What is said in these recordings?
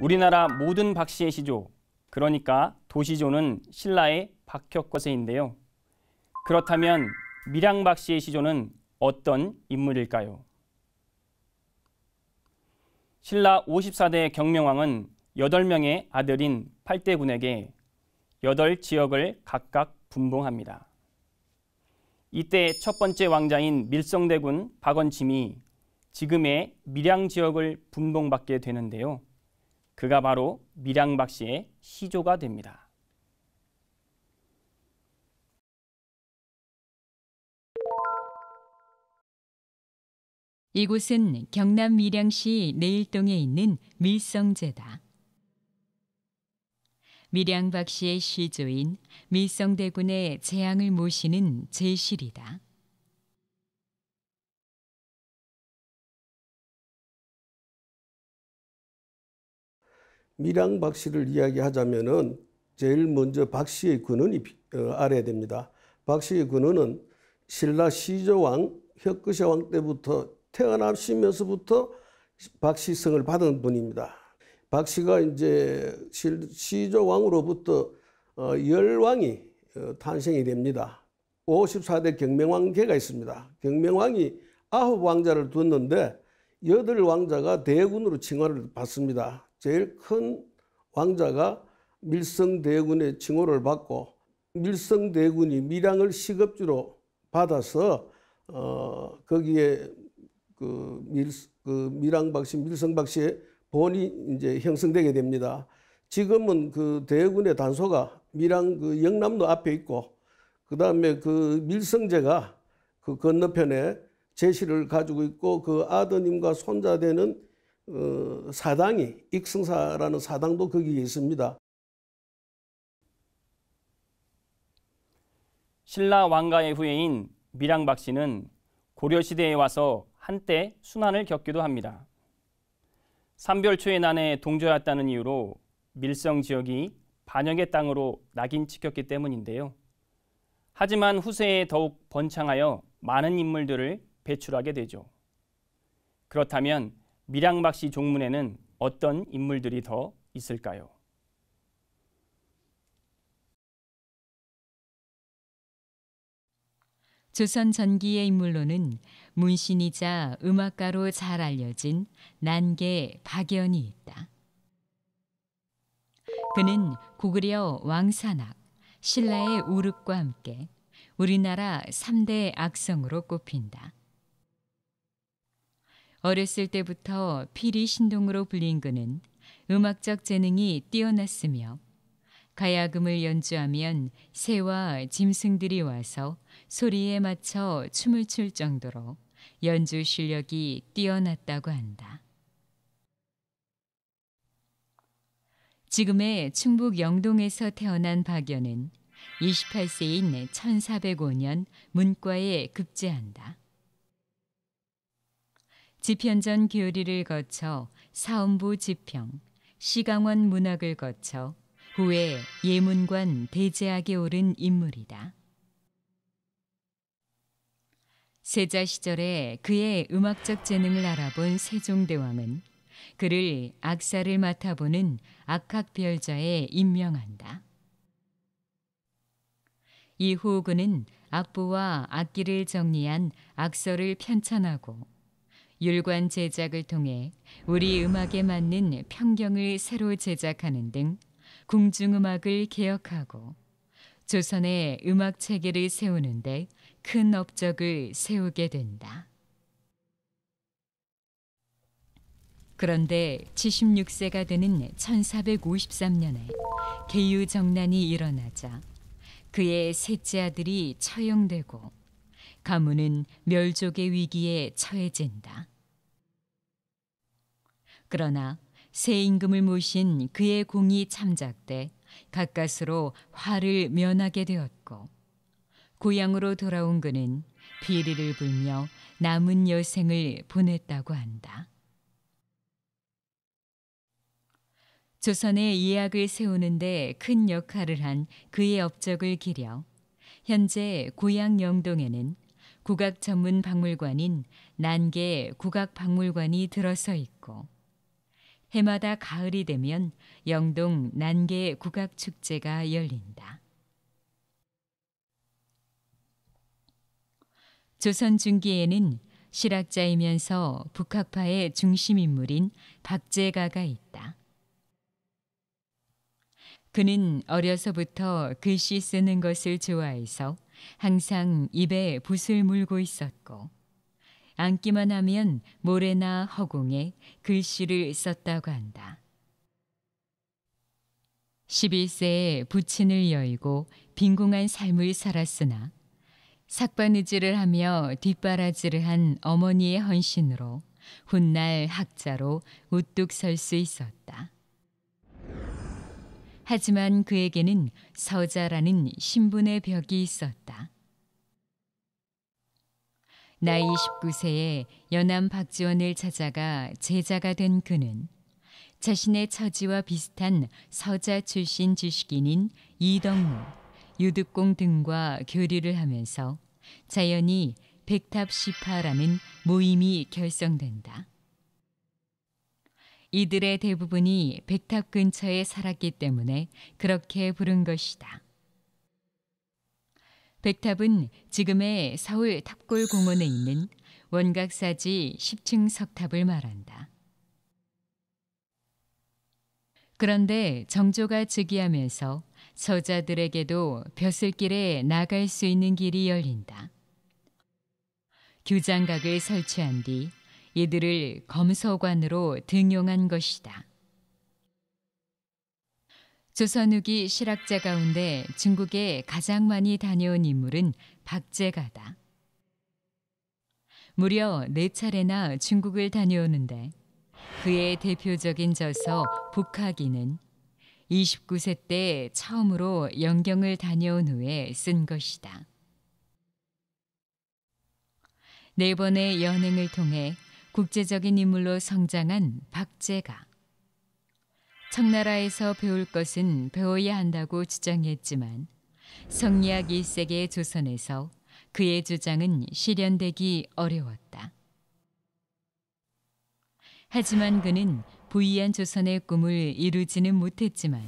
우리나라 모든 박씨의 시조, 그러니까 도시조는 신라의 박혁거세인데요. 그렇다면 밀양 박씨의 시조는 어떤 인물일까요? 신라 54대 경명왕은 8명의 아들인 8대 군에게 8지역을 각각 분봉합니다. 이때 첫 번째 왕자인 밀성대군 박원침이 지금의 밀양 지역을 분봉받게 되는데요. 그가 바로 밀양박 씨의 시조가 됩니다. 이곳은 경남 밀양시 내일동에 있는 밀성제다. 밀양박 씨의 시조인 밀성대군의 재앙을 모시는 제실이다. 밀양 박 씨를 이야기하자면은 제일 먼저 박 씨의 근원이 알아야 어, 됩니다. 박 씨의 근원은 신라 시조왕 혁거시 왕 때부터 태어나시면서부터 박씨 성을 받은 분입니다. 박 씨가 이제 시조 왕으로부터 어, 열왕이 어, 탄생이 됩니다. 54대 경명왕계가 있습니다. 경명왕이 아홉 왕자를 두는데 여덟 왕자가 대군으로 칭호를 받습니다. 제일 큰 왕자가 밀성대군의 칭호를 받고 밀성대군이 밀양을 시급지로 받아서 어, 거기에 그, 밀, 그 밀양박씨, 밀성박씨의 본이 이제 형성되게 됩니다. 지금은 그 대군의 단소가 밀양 그 영남로 앞에 있고 그 다음에 그 밀성제가 그 건너편에 제시를 가지고 있고 그 아드님과 손자 되는 어, 사당이 익성사라는 사당도 거기에 있습니다. 신라 왕가의 후예인 밀양박 씨는 고려 시대에 와서 한때 순환을 겪기도 합니다. 삼별초의 난에 동조했다는 이유로 밀성 지역이 반역의 땅으로 낙인 찍혔기 때문인데요. 하지만 후세에 더욱 번창하여 많은 인물들을 배출하게 되죠. 그렇다면 밀양박 씨 종문에는 어떤 인물들이 더 있을까요? 조선 전기의 인물로는 문신이자 음악가로 잘 알려진 난계 박연이 있다. 그는 고구려 왕산악, 신라의 우륵과 함께 우리나라 3대 악성으로 꼽힌다. 어렸을 때부터 피리 신동으로 불린 그는 음악적 재능이 뛰어났으며 가야금을 연주하면 새와 짐승들이 와서 소리에 맞춰 춤을 출 정도로 연주 실력이 뛰어났다고 한다. 지금의 충북 영동에서 태어난 박연은 28세인 1405년 문과에 급제한다. 지편전 교리를 거쳐 사원부 지평, 시강원 문학을 거쳐 후에 예문관 대제학에 오른 인물이다. 세자 시절에 그의 음악적 재능을 알아본 세종대왕은 그를 악사를 맡아보는 악학별자에 임명한다. 이후 그는 악보와 악기를 정리한 악서를 편찬하고 율관 제작을 통해 우리 음악에 맞는 편경을 새로 제작하는 등 궁중음악을 개혁하고 조선의 음악 체계를 세우는데 큰 업적을 세우게 된다. 그런데 76세가 되는 1453년에 계유정난이 일어나자 그의 셋째 아들이 처형되고 가문은 멸족의 위기에 처해진다. 그러나 새 임금을 모신 그의 공이 참작돼 가까스로 화를 면하게 되었고 고향으로 돌아온 그는 비리를 불며 남은 여생을 보냈다고 한다. 조선의 예학을 세우는데 큰 역할을 한 그의 업적을 기려 현재 고향 영동에는 국악 전문 박물관인 난계 국악 박물관이 들어서 있고 해마다 가을이 되면 영동 난개 국악 축제가 열린다. 조선 중기에는 실학자이면서 북학파의 중심 인물인 박재가가 있다. 그는 어려서부터 글씨 쓰는 것을 좋아해서 항상 입에 붓을 물고 있었고 앉기만 하면 모래나 허공에 글씨를 썼다고 한다. 11세에 부친을 여의고 빈궁한 삶을 살았으나 삭바느질을 하며 뒷바라지를 한 어머니의 헌신으로 훗날 학자로 우뚝 설 수 있었다. 하지만 그에게는 서자라는 신분의 벽이 있었다. 나이 19세에 연암 박지원을 찾아가 제자가 된 그는 자신의 처지와 비슷한 서자 출신 지식인인 이덕무, 유득공 등과 교류를 하면서 자연히 백탑 시파라는 모임이 결성된다. 이들의 대부분이 백탑 근처에 살았기 때문에 그렇게 부른 것이다. 백탑은 지금의 서울 탑골 공원에 있는 원각사지 10층 석탑을 말한다. 그런데 정조가 즉위하면서 서자들에게도 벼슬길에 나갈 수 있는 길이 열린다. 규장각을 설치한 뒤 이들을 검서관으로 등용한 것이다. 조선 후기 실학자 가운데 중국에 가장 많이 다녀온 인물은 박제가다. 무려 네 차례나 중국을 다녀오는데 그의 대표적인 저서 북학이는 29세 때 처음으로 영경을 다녀온 후에 쓴 것이다. 네 번의 연행을 통해 국제적인 인물로 성장한 박제가 청나라에서 배울 것은 배워야 한다고 주장했지만 성리학 1세기 조선에서 그의 주장은 실현되기 어려웠다. 하지만 그는 부유한 조선의 꿈을 이루지는 못했지만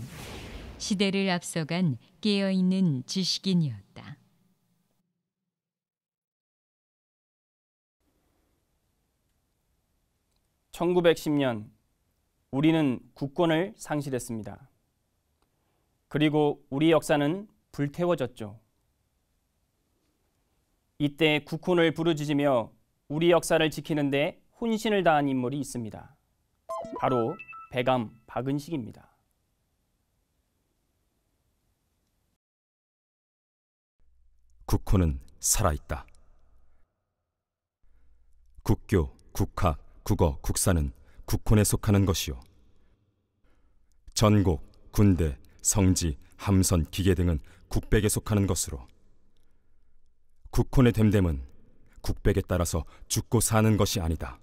시대를 앞서간 깨어있는 지식인이었다. (1910년) 우리는 국권을 상실했습니다. 그리고 우리 역사는 불태워졌죠. 이때 국훈을 부르짖으며 우리 역사를 지키는데 혼신을 다한 인물이 있습니다. 바로 배감 박은식입니다. 국호은 살아있다. 국교, 국학, 국어, 국사는 국혼에 속하는 것이요. 전곡, 군대, 성지, 함선, 기계 등은 국백에 속하는 것으로 국혼의 됨됨은 국백에 따라서 죽고 사는 것이 아니다.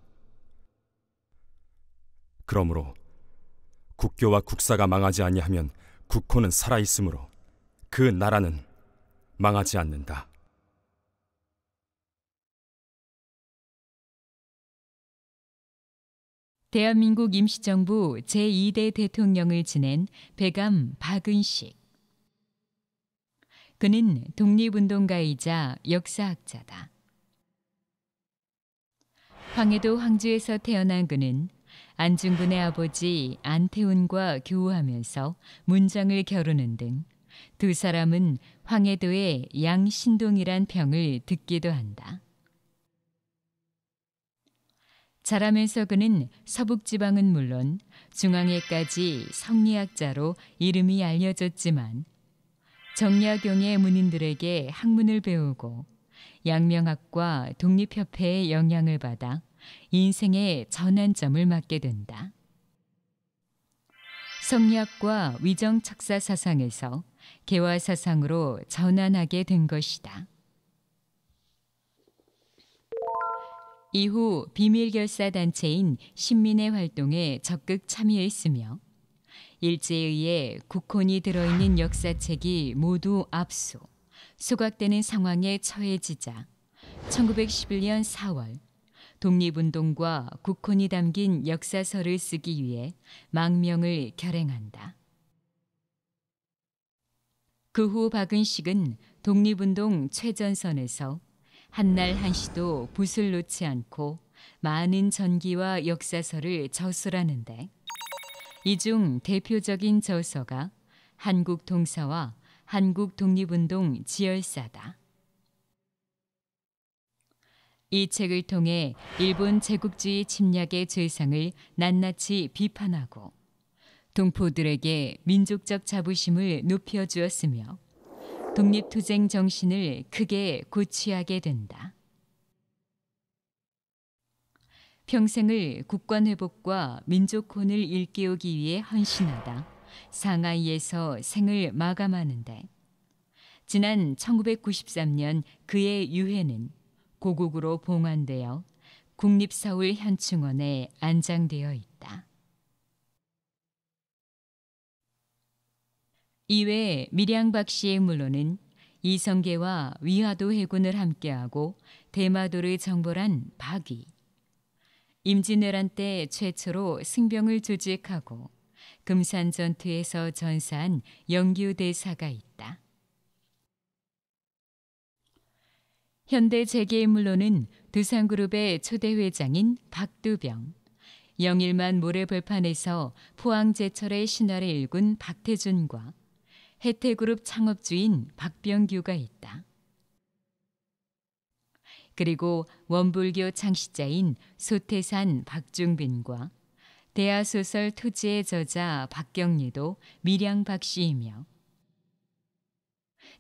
그러므로 국교와 국사가 망하지 아니하면 국혼은 살아 있으므로 그 나라는 망하지 않는다. 대한민국 임시정부 제2대 대통령을 지낸 배감 박은식. 그는 독립운동가이자 역사학자다. 황해도 황주에서 태어난 그는 안중근의 아버지 안태훈과 교우하면서 문장을 겨루는 등 두 사람은 황해도의 양신동이란 평을 듣기도 한다. 자람에서 그는 서북지방은 물론 중앙에까지 성리학자로 이름이 알려졌지만 정약용의 문인들에게 학문을 배우고 양명학과 독립협회의 영향을 받아 인생의 전환점을 맞게 된다. 성리학과 위정착사 사상에서 개화 사상으로 전환하게 된 것이다. 이후 비밀결사 단체인 신민의 활동에 적극 참여했으며 일제에 의해 국혼이 들어있는 역사책이 모두 압수, 소각되는 상황에 처해지자 1911년 4월 독립운동과 국혼이 담긴 역사서를 쓰기 위해 망명을 결행한다. 그 후 박은식은 독립운동 최전선에서 한날 한시도 붓을 놓지 않고 많은 전기와 역사서를 저술하는데 이 중 대표적인 저서가 한국 동사와 한국 독립운동 지열사다. 이 책을 통해 일본 제국주의 침략의 죄상을 낱낱이 비판하고 동포들에게 민족적 자부심을 높여 주었으며 독립투쟁 정신을 크게 고취하게 된다. 평생을 국권 회복과 민족혼을 일깨우기 위해 헌신하다 상하이에서 생을 마감하는데 지난 1993년 그의 유해는 고국으로 봉환되어 국립서울 현충원에 안장되어 있다. 이외에 밀양박 씨의 물로는 이성계와 위화도 해군을 함께하고 대마도를 정벌한 박위. 임진왜란 때 최초로 승병을 조직하고 금산 전투에서 전사한 영규 대사가 있다. 현대 재계의 물로는 두산그룹의 초대 회장인 박두병, 영일만 모래벌판에서 포항제철의 신화를 일군 박태준과 혜태그룹 창업주인 박병규가 있다. 그리고 원불교 창시자인 소태산 박중빈과 대하소설 토지의 저자 박경리도 밀양박씨이며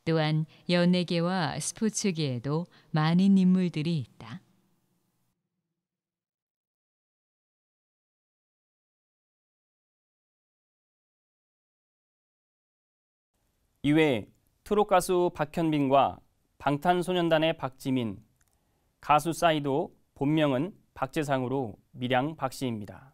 또한 연예계와 스포츠계에도 많은 인물들이 있다. 이외에 트롯 가수 박현빈과 방탄소년단의 박지민, 가수 싸이도 본명은 박재상으로 밀양 박씨입니다.